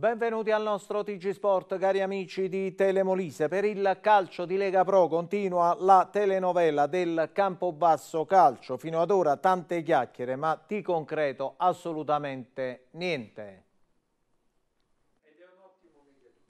Benvenuti al nostro TG Sport, cari amici di Telemolise. Per il calcio di Lega Pro continua la telenovela del Campobasso Calcio. Fino ad ora tante chiacchiere, ma di concreto assolutamente niente.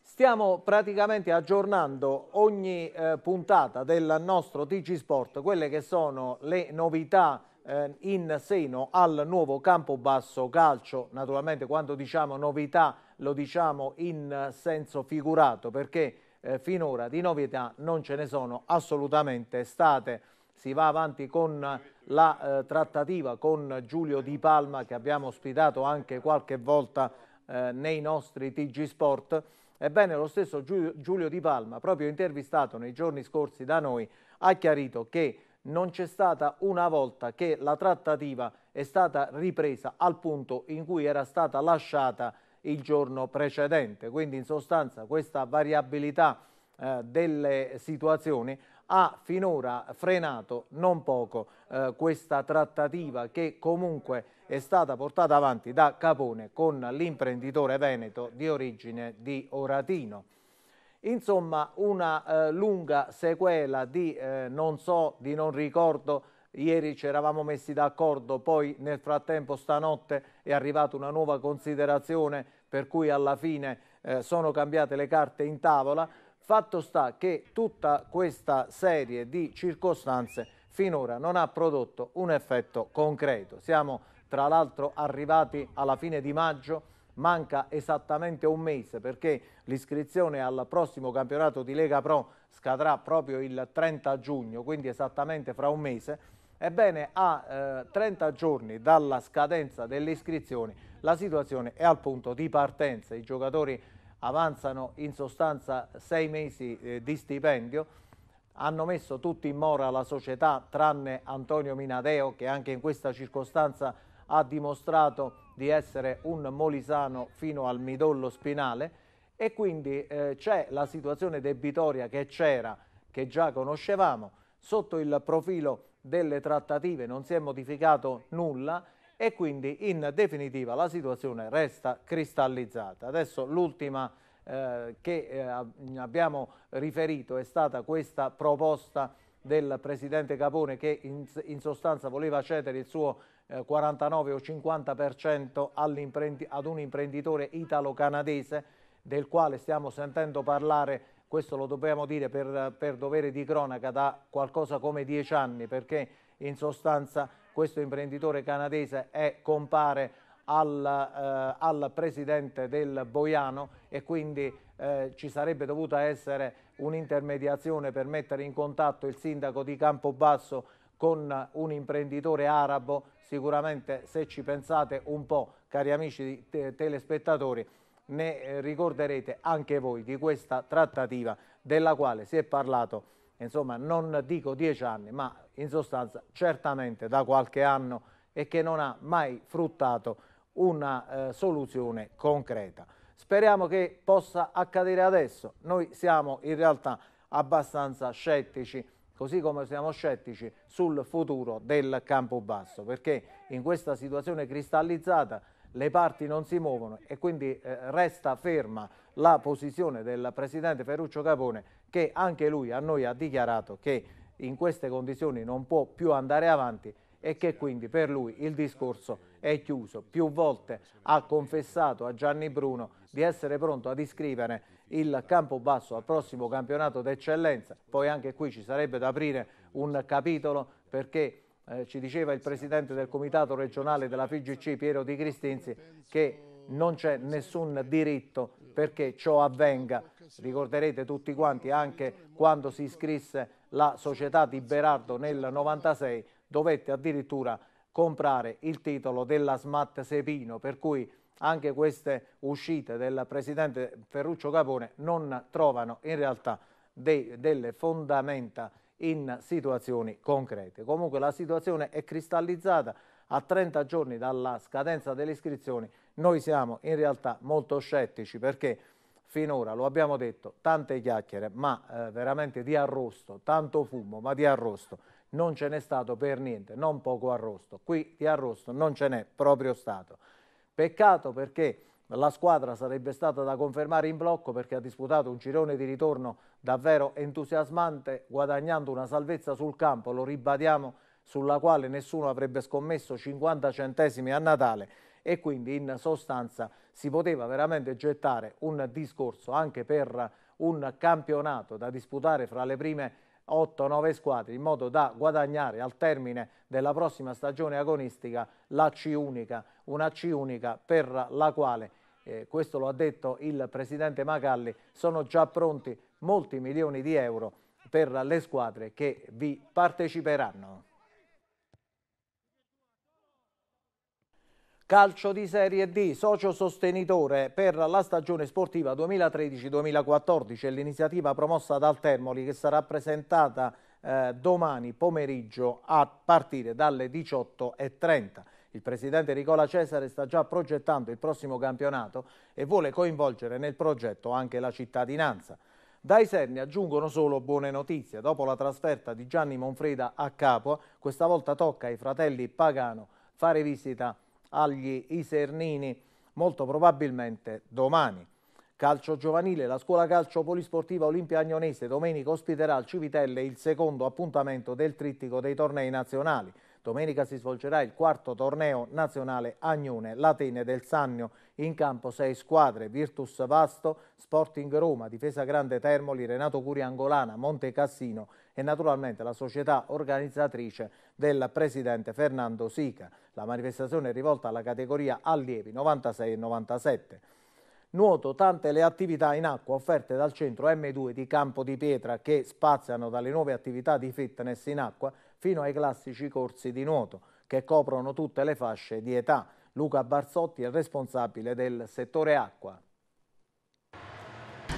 Stiamo praticamente aggiornando ogni eh, puntata del nostro TG Sport, quelle che sono le novità eh, in seno al nuovo campo basso Calcio. Naturalmente quando diciamo novità lo diciamo in senso figurato perché eh, finora di novità non ce ne sono assolutamente state. Si va avanti con la eh, trattativa con Giulio Di Palma che abbiamo ospitato anche qualche volta eh, nei nostri TG Sport. Ebbene, lo stesso Giulio Di Palma, proprio intervistato nei giorni scorsi da noi, ha chiarito che non c'è stata una volta che la trattativa è stata ripresa al punto in cui era stata lasciata il giorno precedente. Quindi in sostanza questa variabilità eh, delle situazioni ha finora frenato non poco eh, questa trattativa che comunque è stata portata avanti da Capone con l'imprenditore veneto di origine di Oratino. Insomma, una eh, lunga sequela di eh, non so, di non ricordo. Ieri ci eravamo messi d'accordo, poi nel frattempo stanotte è arrivata una nuova considerazione per cui alla fine eh, sono cambiate le carte in tavola. Fatto sta che tutta questa serie di circostanze finora non ha prodotto un effetto concreto. Siamo tra l'altro arrivati alla fine di maggio manca esattamente un mese perché l'iscrizione al prossimo campionato di Lega Pro scadrà proprio il 30 giugno, quindi esattamente fra un mese. Ebbene, a eh, 30 giorni dalla scadenza delle iscrizioni la situazione è al punto di partenza. I giocatori avanzano in sostanza sei mesi eh, di stipendio. Hanno messo tutti in mora la società, tranne Antonio Minadeo, che anche in questa circostanza ha dimostrato di essere un molisano fino al midollo spinale e quindi eh, c'è la situazione debitoria che c'era, che già conoscevamo, sotto il profilo delle trattative non si è modificato nulla e quindi in definitiva la situazione resta cristallizzata. Adesso l'ultima eh, che eh, abbiamo riferito è stata questa proposta del presidente Capone che in, in sostanza voleva cedere il suo eh, 49 o 50% ad un imprenditore italo-canadese del quale stiamo sentendo parlare, questo lo dobbiamo dire per, per dovere di cronaca, da qualcosa come dieci anni perché in sostanza questo imprenditore canadese è compare al, eh, al presidente del Boiano e quindi eh, ci sarebbe dovuta essere un'intermediazione per mettere in contatto il sindaco di Campobasso con un imprenditore arabo, sicuramente se ci pensate un po', cari amici te telespettatori, ne eh, ricorderete anche voi di questa trattativa della quale si è parlato, insomma non dico dieci anni, ma in sostanza certamente da qualche anno e che non ha mai fruttato una eh, soluzione concreta. Speriamo che possa accadere adesso. Noi siamo in realtà abbastanza scettici, così come siamo scettici sul futuro del campo basso, perché in questa situazione cristallizzata le parti non si muovono e quindi eh, resta ferma la posizione del Presidente Ferruccio Capone che anche lui a noi ha dichiarato che in queste condizioni non può più andare avanti e che quindi per lui il discorso è chiuso. Più volte ha confessato a Gianni Bruno di essere pronto ad iscrivere il campo basso al prossimo campionato d'eccellenza. Poi anche qui ci sarebbe da aprire un capitolo perché eh, ci diceva il presidente del comitato regionale della FIGC Piero Di Cristinzi che non c'è nessun diritto perché ciò avvenga. Ricorderete tutti quanti anche quando si iscrisse la società di Berardo nel 96 dovette addirittura comprare il titolo della Smat Sepino, per cui anche queste uscite del presidente Ferruccio Capone non trovano in realtà dei, delle fondamenta in situazioni concrete. Comunque la situazione è cristallizzata a 30 giorni dalla scadenza delle iscrizioni. Noi siamo in realtà molto scettici perché finora, lo abbiamo detto, tante chiacchiere, ma eh, veramente di arrosto, tanto fumo, ma di arrosto non ce n'è stato per niente, non poco arrosto. Qui di arrosto non ce n'è proprio stato. Peccato perché la squadra sarebbe stata da confermare in blocco perché ha disputato un girone di ritorno davvero entusiasmante, guadagnando una salvezza sul campo, lo ribadiamo, sulla quale nessuno avrebbe scommesso 50 centesimi a Natale e quindi in sostanza si poteva veramente gettare un discorso anche per un campionato da disputare fra le prime 8-9 squadre in modo da guadagnare al termine della prossima stagione agonistica la C unica, una C unica per la quale, eh, questo lo ha detto il presidente Macalli, sono già pronti molti milioni di euro per le squadre che vi parteciperanno. Calcio di Serie D, socio sostenitore per la stagione sportiva 2013-2014 e l'iniziativa promossa dal Termoli che sarà presentata eh, domani pomeriggio a partire dalle 18.30. Il presidente Ricola Cesare sta già progettando il prossimo campionato e vuole coinvolgere nel progetto anche la cittadinanza. Dai Serni aggiungono solo buone notizie. Dopo la trasferta di Gianni Monfreda a Capua, questa volta tocca ai fratelli Pagano fare visita a agli Isernini molto probabilmente domani. Calcio giovanile, la scuola calcio polisportiva Olimpia Agnonese domenica ospiterà al Civitelle il secondo appuntamento del trittico dei tornei nazionali. Domenica si svolgerà il quarto torneo nazionale Agnone Latene del Sannio, in campo sei squadre, Virtus Vasto, Sporting Roma, Difesa Grande Termoli, Renato Curi Angolana, Monte Cassino e naturalmente la società organizzatrice del presidente Fernando Sica. La manifestazione è rivolta alla categoria allievi 96 e 97 nuoto tante le attività in acqua offerte dal centro M2 di Campo di Pietra che spaziano dalle nuove attività di fitness in acqua fino ai classici corsi di nuoto che coprono tutte le fasce di età. Luca Barzotti è responsabile del settore acqua.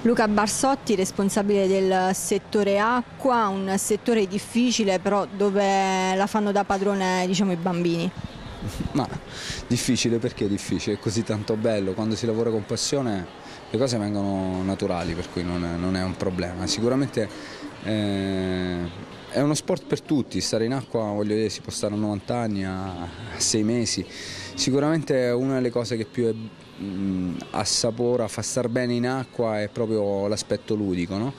Luca Barsotti, responsabile del settore acqua, un settore difficile però dove la fanno da padrone diciamo, i bambini. Ma difficile perché è difficile? È così tanto bello, quando si lavora con passione le cose vengono naturali per cui non è, non è un problema. Sicuramente eh, è uno sport per tutti, stare in acqua voglio dire si può stare a 90 anni, a 6 mesi, sicuramente è una delle cose che più è mh, mm, assapora, fa star bene in acqua è proprio l'aspetto ludico, no?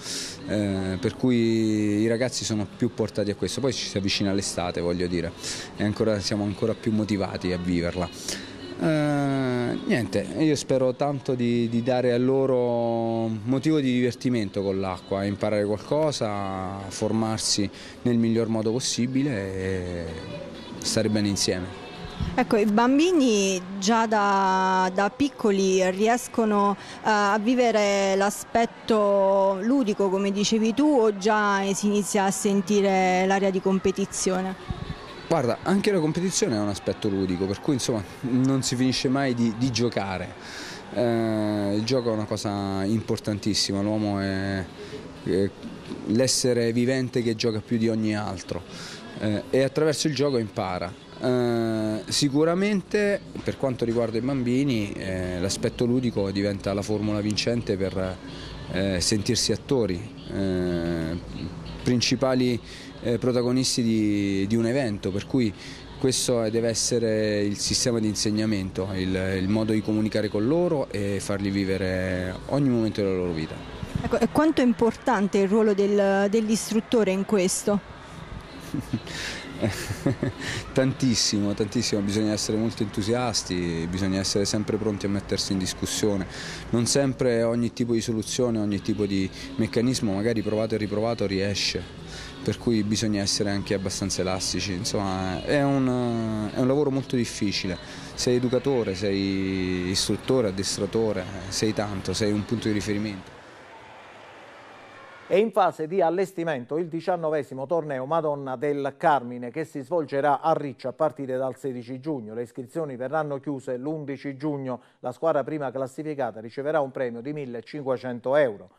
eh, per cui i ragazzi sono più portati a questo, poi ci si avvicina l'estate voglio dire e ancora, siamo ancora più motivati a viverla. Eh, niente, io spero tanto di, di dare a loro motivo di divertimento con l'acqua, imparare qualcosa, formarsi nel miglior modo possibile e stare bene insieme. Ecco, i bambini già da, da piccoli riescono uh, a vivere l'aspetto ludico, come dicevi tu, o già si inizia a sentire l'area di competizione? Guarda, anche la competizione è un aspetto ludico, per cui insomma non si finisce mai di, di giocare. Eh, il gioco è una cosa importantissima, l'uomo è, è l'essere vivente che gioca più di ogni altro eh, e attraverso il gioco impara. Eh, sicuramente per quanto riguarda i bambini eh, l'aspetto ludico diventa la formula vincente per eh, sentirsi attori, eh, principali eh, protagonisti di, di un evento, per cui questo deve essere il sistema di insegnamento, il, il, modo di comunicare con loro e farli vivere ogni momento della loro vita. Ecco, quanto è importante il ruolo del, dell'istruttore in questo? tantissimo, tantissimo, bisogna essere molto entusiasti, bisogna essere sempre pronti a mettersi in discussione, non sempre ogni tipo di soluzione, ogni tipo di meccanismo, magari provato e riprovato, riesce. Per cui bisogna essere anche abbastanza elastici, insomma è un, è un lavoro molto difficile, sei educatore, sei istruttore, addestratore, sei tanto, sei un punto di riferimento. È in fase di allestimento il diciannovesimo torneo Madonna del Carmine che si svolgerà a Riccia a partire dal 16 giugno. Le iscrizioni verranno chiuse l'11 giugno. La squadra prima classificata riceverà un premio di 1.500 euro.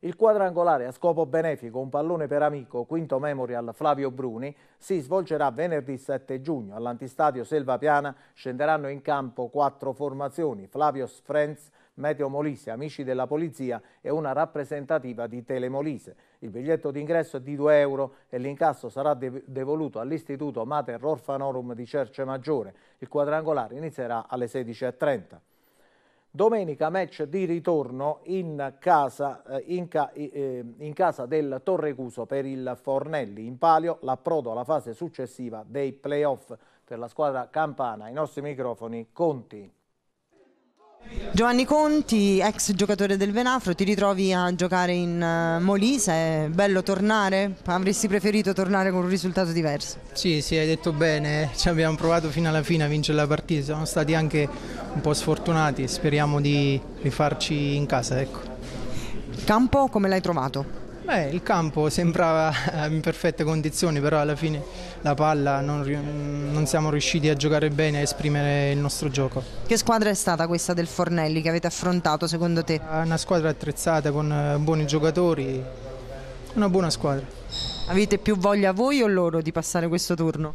Il quadrangolare a scopo benefico, un pallone per amico, quinto memorial Flavio Bruni, si svolgerà venerdì 7 giugno. All'antistadio Selva Piana scenderanno in campo quattro formazioni. Flavio's Frenz, Meteo Molise, Amici della Polizia e una rappresentativa di Telemolise. Il biglietto d'ingresso è di 2 euro e l'incasso sarà devoluto all'Istituto Mater Orfanorum di Cerce Maggiore. Il quadrangolare inizierà alle 16.30. Domenica match di ritorno in casa, eh, in, ca, eh, in casa, del Torrecuso per il Fornelli. In palio l'approdo alla fase successiva dei playoff per la squadra campana. I nostri microfoni Conti. Giovanni Conti, ex giocatore del Venafro, ti ritrovi a giocare in eh, Molise, è bello tornare? Avresti preferito tornare con un risultato diverso? Sì, sì, hai detto bene, ci abbiamo provato fino alla fine a vincere la partita, siamo stati anche un po' sfortunati, speriamo di rifarci in casa. Ecco. Campo come l'hai trovato? Beh, il campo sembrava eh, in perfette condizioni, però alla fine la palla non, non, siamo riusciti a giocare bene, a esprimere il nostro gioco. Che squadra è stata questa del Fornelli che avete affrontato secondo te? Una squadra attrezzata con eh, buoni giocatori, una buona squadra. Avete più voglia voi o loro di passare questo turno?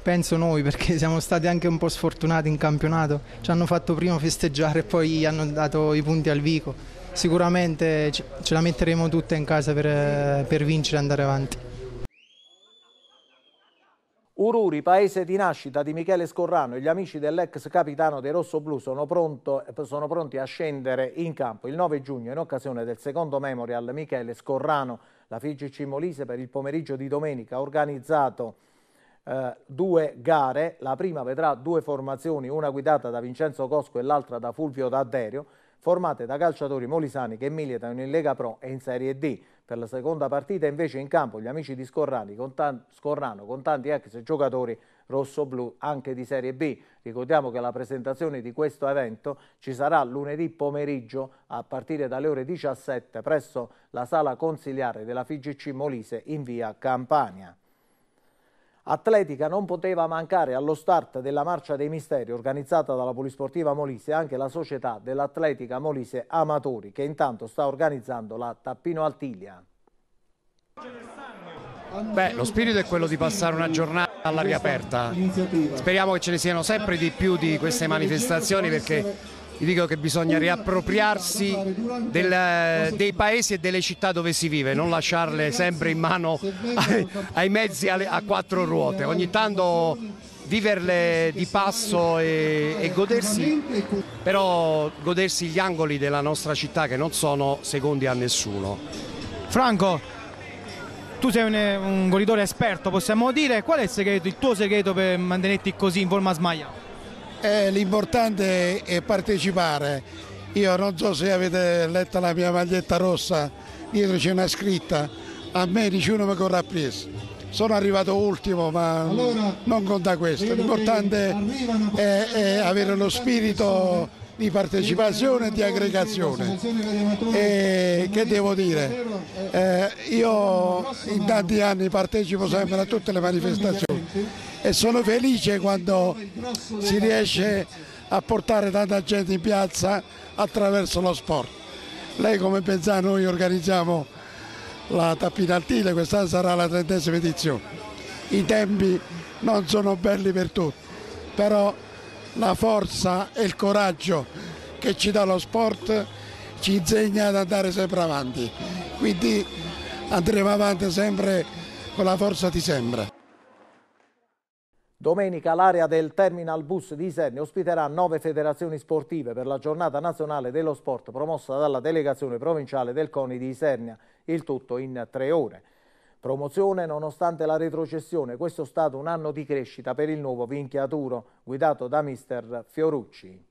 Penso noi perché siamo stati anche un po' sfortunati in campionato, ci hanno fatto prima festeggiare e poi hanno dato i punti al Vico sicuramente ce la metteremo tutta in casa per, per vincere e andare avanti. Ururi, paese di nascita di Michele Scorrano e gli amici dell'ex capitano dei Rossoblù sono, pronto, sono pronti a scendere in campo il 9 giugno in occasione del secondo memorial Michele Scorrano. La FIGC Molise per il pomeriggio di domenica ha organizzato eh, due gare, la prima vedrà due formazioni, una guidata da Vincenzo Cosco e l'altra da Fulvio D'Aderio formate da calciatori molisani che militano in Lega Pro e in Serie D. Per la seconda partita invece in campo gli amici di Scorrani, con Scorrano con tanti ex giocatori rosso-blu anche di Serie B. Ricordiamo che la presentazione di questo evento ci sarà lunedì pomeriggio a partire dalle ore 17 presso la sala consiliare della FIGC Molise in via Campania. Atletica non poteva mancare allo start della Marcia dei Misteri organizzata dalla Polisportiva Molise anche la società dell'Atletica Molise Amatori che intanto sta organizzando la Tappino Altiglia. Beh, lo spirito è quello di passare una giornata all'aria aperta. Speriamo che ce ne siano sempre di più di queste manifestazioni perché io dico che bisogna riappropriarsi del, dei paesi e delle città dove si vive, non lasciarle sempre in mano ai, ai mezzi a quattro ruote. Ogni tanto viverle di passo e, e, godersi, però godersi gli angoli della nostra città che non sono secondi a nessuno. Franco, tu sei un, un golidore esperto, possiamo dire, qual è il, segreto, il tuo segreto per mantenerti così in forma smagliata? Eh, l'importante è partecipare. Io non so se avete letto la mia maglietta rossa, dietro c'è una scritta, a me nessuno mi corre a presa sono arrivato ultimo ma allora, non conta questo l'importante è, è, avere lo spirito di partecipazione e di aggregazione e che devo dire eh, io in tanti anni partecipo sempre a tutte le manifestazioni e sono felice quando si riesce a portare tanta gente in piazza attraverso lo sport. Lei come pensa noi organizziamo la tappina al Tile, quest'anno sarà la trentesima edizione. I tempi non sono belli per tutti, però la forza e il coraggio che ci dà lo sport ci insegna ad andare sempre avanti. Quindi andremo avanti sempre con la forza di sempre. Domenica l'area del terminal bus di Isernia ospiterà nove federazioni sportive per la giornata nazionale dello sport promossa dalla delegazione provinciale del CONI di Isernia, il tutto in tre ore. Promozione nonostante la retrocessione, questo è stato un anno di crescita per il nuovo Vinchiaturo, guidato da mister Fiorucci.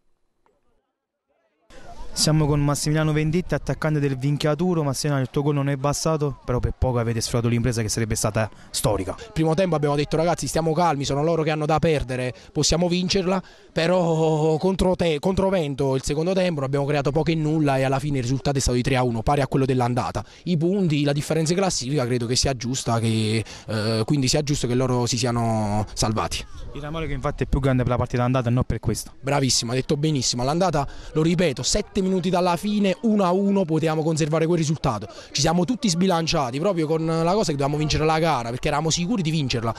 Siamo con Massimiliano Venditti, attaccante del Vinchiaturo. Massimiliano, il tuo gol non è bastato, però per poco avete sfruttato l'impresa che sarebbe stata storica. Primo tempo abbiamo detto ragazzi stiamo calmi, sono loro che hanno da perdere, possiamo vincerla, però contro, te, contro vento il secondo tempo abbiamo creato poco e nulla e alla fine il risultato è stato di 3 a 1, pari a quello dell'andata. I punti, la differenza in classifica credo che sia giusta, che, eh, quindi sia giusto che loro si siano salvati. Il che infatti è più grande per la partita andata e non per questo. Bravissimo, ha detto benissimo. L'andata, lo ripeto, 7 minuti dalla fine 1-1 potevamo conservare quel risultato. Ci siamo tutti sbilanciati proprio con la cosa che dovevamo vincere la gara perché eravamo sicuri di vincerla.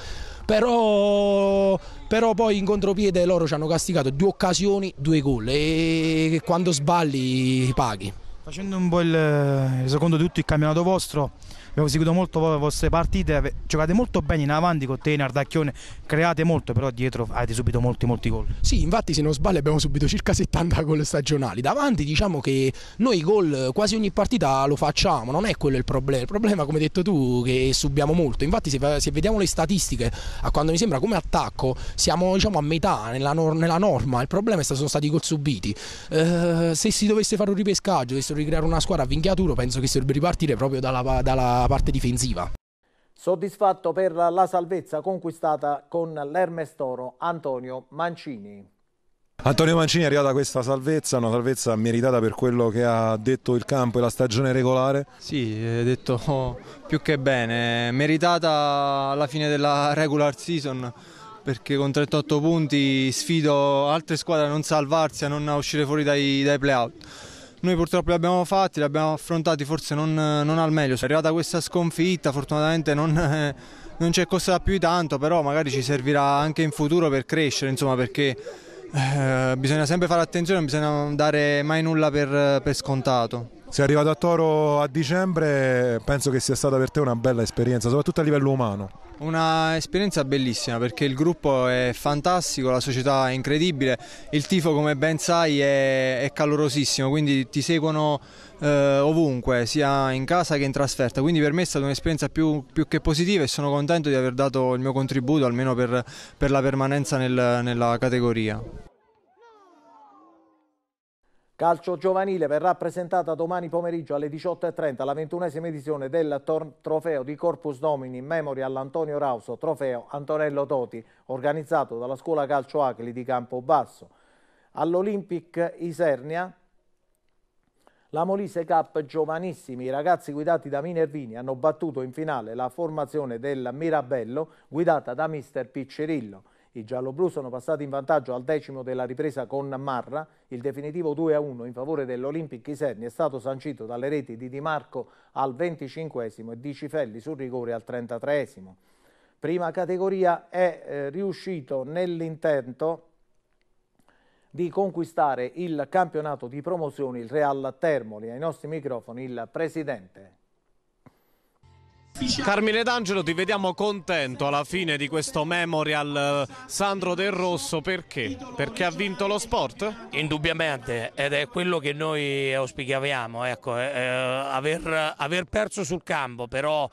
Però, però poi in contropiede loro ci hanno castigato due occasioni, due gol e quando sballi paghi. Facendo un po' il secondo di tutto il campionato vostro, abbiamo seguito molto le vostre partite, giocate molto bene in avanti con Tena, Ardacchione, create molto, però dietro avete subito molti molti gol. Sì, infatti se non sbaglio abbiamo subito circa 70 gol stagionali. Davanti diciamo che noi gol quasi ogni partita lo facciamo, non è quello il problema. Il problema, come hai detto tu, che subiamo molto. Infatti se, se vediamo le statistiche, a quando mi sembra come attacco siamo diciamo a metà nella, nella norma, il problema stato, sono stati i gol subiti. Eh, se si dovesse fare un ripescaggio, dovessero ricreare una squadra a Vinchiaturo, penso che si dovrebbe ripartire proprio dalla, dalla dalla parte difensiva. Soddisfatto per la salvezza conquistata con l'Hermes Toro Antonio Mancini. Antonio Mancini è arrivata a questa salvezza, una salvezza meritata per quello che ha detto il campo e la stagione regolare. Sì, è eh, detto più che bene, meritata alla fine della regular season perché con 38 punti sfido altre squadre a non salvarsi, a non uscire fuori dai, dai playout noi purtroppo li abbiamo fatti, li abbiamo affrontati forse non, non al meglio. È arrivata questa sconfitta, fortunatamente non, non ci è costata più di tanto, però magari ci servirà anche in futuro per crescere, insomma, perché eh, bisogna sempre fare attenzione, non bisogna dare mai nulla per, per scontato. Sei arrivato a Toro a dicembre, penso che sia stata per te una bella esperienza, soprattutto a livello umano. Una esperienza bellissima perché il gruppo è fantastico, la società è incredibile, il tifo come ben sai è, è calorosissimo, quindi ti seguono eh, ovunque, sia in casa che in trasferta, quindi per me è stata un'esperienza più, più, che positiva e sono contento di aver dato il mio contributo almeno per, per la permanenza nel, nella categoria. Calcio giovanile verrà presentata domani pomeriggio alle 18.30 la ventunesima edizione del trofeo di Corpus Domini in memoria all'Antonio Rauso, trofeo Antonello Toti, organizzato dalla scuola calcio Acli di Campobasso. All'Olympic Isernia, la Molise Cup giovanissimi, i ragazzi guidati da Minervini hanno battuto in finale la formazione del Mirabello guidata da mister Piccirillo. I gialloblu sono passati in vantaggio al decimo della ripresa con Marra. Il definitivo 2-1 in favore dell'Olympic Iserni è stato sancito dalle reti di Di Marco al 25 e di Cifelli sul rigore al 33 Prima categoria è eh, riuscito nell'intento di conquistare il campionato di promozione il Real Termoli. Ai nostri microfoni il presidente Carmine D'Angelo, ti vediamo contento alla fine di questo memorial eh, Sandro Del Rosso perché? Perché ha vinto lo sport? Indubbiamente, ed è quello che noi auspicavamo, ecco, eh, eh, aver, aver perso sul campo, però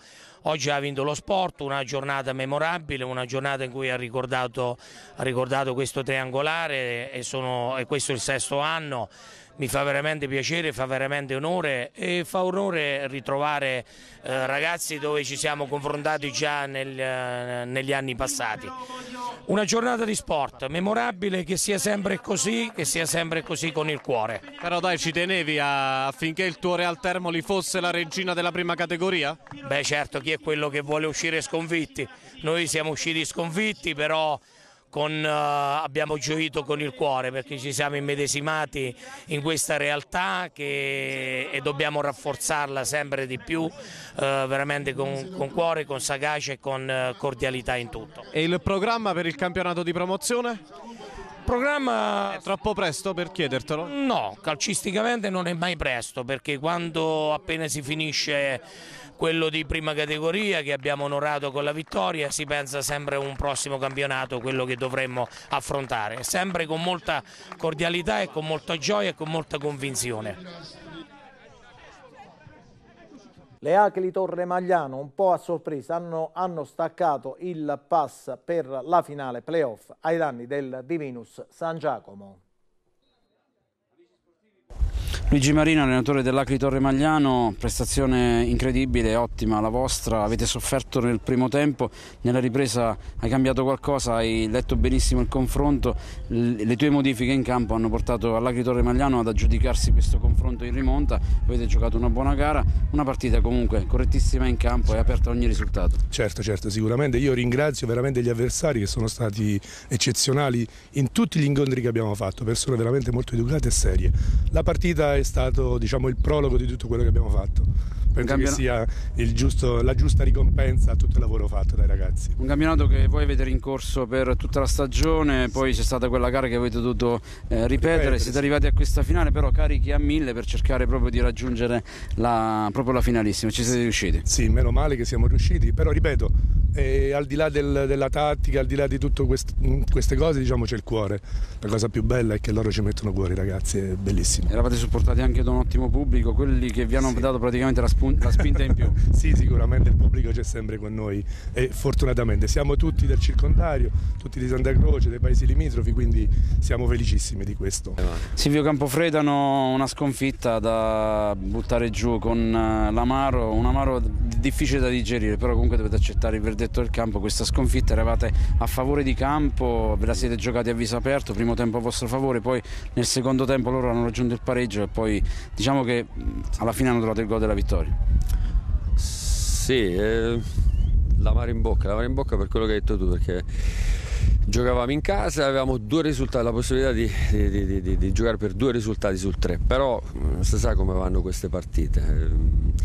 oggi ha vinto lo sport, una giornata memorabile, una giornata in cui ha ricordato, ha ricordato questo triangolare e, sono, e questo è il sesto anno mi fa veramente piacere, fa veramente onore e fa onore ritrovare eh, ragazzi dove ci siamo confrontati già nel, eh, negli anni passati. Una giornata di sport memorabile che sia sempre così, che sia sempre così con il cuore. Però dai, ci tenevi a, affinché il tuo Real Termoli fosse la regina della prima categoria? Beh certo, chi è quello che vuole uscire sconfitti? Noi siamo usciti sconfitti, però con, eh, abbiamo gioito con il cuore perché ci siamo immedesimati in questa realtà che, e dobbiamo rafforzarla sempre di più, eh, veramente con, con, cuore, con sagacia e con eh, cordialità in tutto. E il programma per il campionato di promozione? programma... È troppo presto per chiedertelo? No, calcisticamente non è mai presto perché quando appena si finisce quello di prima categoria che abbiamo onorato con la vittoria, si pensa sempre a un prossimo campionato, quello che dovremmo affrontare, sempre con molta cordialità e con molta gioia e con molta convinzione. Le Acli Torre Magliano un po' a sorpresa hanno, hanno staccato il pass per la finale playoff ai danni del Divinus San Giacomo. Luigi Marino, allenatore dell'Acri Torre Magliano, prestazione incredibile, ottima la vostra, avete sofferto nel primo tempo, nella ripresa hai cambiato qualcosa, hai letto benissimo il confronto, le tue modifiche in campo hanno portato all'Acri Torre Magliano ad aggiudicarsi questo confronto in rimonta, avete giocato una buona gara, una partita comunque correttissima in campo e aperta a ogni risultato. Certo, certo, sicuramente io ringrazio veramente gli avversari che sono stati eccezionali in tutti gli incontri che abbiamo fatto, persone veramente molto educate e serie. La partita è stato diciamo, il prologo di tutto quello che abbiamo fatto penso campionato... che sia giusto, la giusta ricompensa a tutto il lavoro fatto dai ragazzi. Un campionato che voi avete rincorso per tutta la stagione, poi c'è stata quella gara che avete dovuto eh, ripetere, siete arrivati a questa finale però carichi a mille per cercare proprio di raggiungere la, proprio la finalissima, ci siete riusciti? Sì, meno male che siamo riusciti, però ripeto, eh, al di là del, della tattica, al di là di tutte quest, mm, queste cose diciamo c'è il cuore, la cosa più bella è che loro ci mettono cuore ragazzi, è bellissimo. Eravate supportati anche da un ottimo pubblico, quelli che vi hanno sì. dato praticamente la spazio spun- la spinta in più. sì, sicuramente il pubblico c'è sempre con noi e fortunatamente siamo tutti del circondario, tutti di Santa Croce, dei paesi limitrofi, quindi siamo felicissimi di questo. Silvio Campofredano, una sconfitta da buttare giù con eh, l'amaro, un amaro difficile da digerire, però comunque dovete accettare il verdetto del campo, questa sconfitta eravate a favore di campo, ve la siete giocati a viso aperto, primo tempo a vostro favore, poi nel secondo tempo loro hanno raggiunto il pareggio e poi diciamo che alla fine hanno trovato il gol della vittoria. Sì, eh, la mare in bocca, la mare in bocca per quello che hai detto tu, perché giocavamo in casa, avevamo due risultati, la possibilità di, di, di, di giocare per due risultati sul tre, però eh, si sa come vanno queste partite. Eh,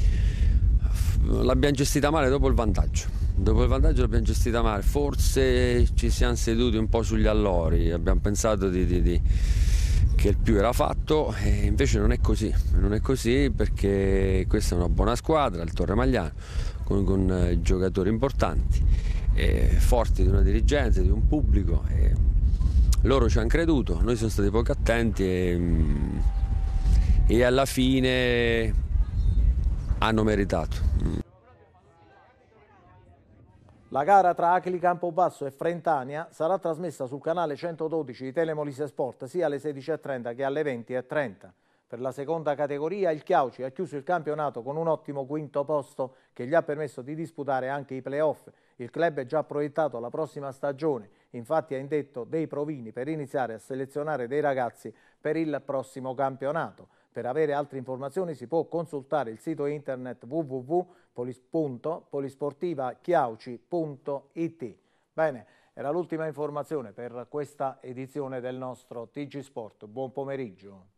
l'abbiamo gestita male dopo il vantaggio. Dopo il vantaggio l'abbiamo gestita male, forse ci siamo seduti un po' sugli allori, abbiamo pensato di che il più era fatto e invece non è così, non è così perché questa è una buona squadra, il Torre Magliano, con, con eh, giocatori importanti, eh, forti di una dirigenza, di un pubblico. loro ci hanno creduto, noi siamo stati poco attenti e, mm, e alla fine hanno meritato. La gara tra Acli Campobasso e Frentania sarà trasmessa sul canale 112 di Telemolise Sport sia alle 16.30 che alle 20.30. Per la seconda categoria il Chiauci ha chiuso il campionato con un ottimo quinto posto che gli ha permesso di disputare anche i playoff. Il club è già proiettato alla prossima stagione, infatti ha indetto dei provini per iniziare a selezionare dei ragazzi per il prossimo campionato. Per avere altre informazioni si può consultare il sito internet www.polisportivachiauci.it. Bene, era l'ultima informazione per questa edizione del nostro TG Sport. Buon pomeriggio.